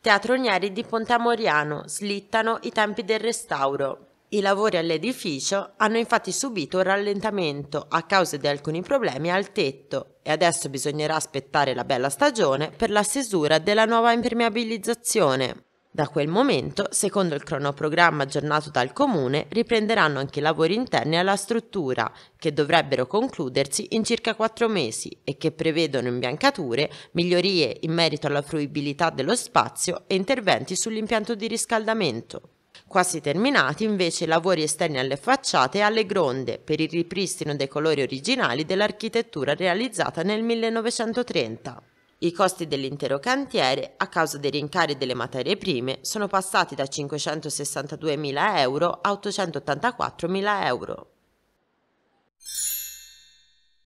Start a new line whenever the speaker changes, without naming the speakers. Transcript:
Teatro Onieri di Pontamoriano slittano i tempi del restauro. I lavori all'edificio hanno infatti subito un rallentamento a causa di alcuni problemi al tetto e adesso bisognerà aspettare la bella stagione per la stesura della nuova impermeabilizzazione. Da quel momento, secondo il cronoprogramma aggiornato dal comune, riprenderanno anche i lavori interni alla struttura, che dovrebbero concludersi in circa quattro mesi e che prevedono imbiancature, migliorie in merito alla fruibilità dello spazio e interventi sull'impianto di riscaldamento. Quasi terminati invece i lavori esterni alle facciate e alle gronde per il ripristino dei colori originali dell'architettura realizzata nel 1930. I costi dell'intero cantiere, a causa dei rincari delle materie prime, sono passati da 562.000 euro a 884.000 euro.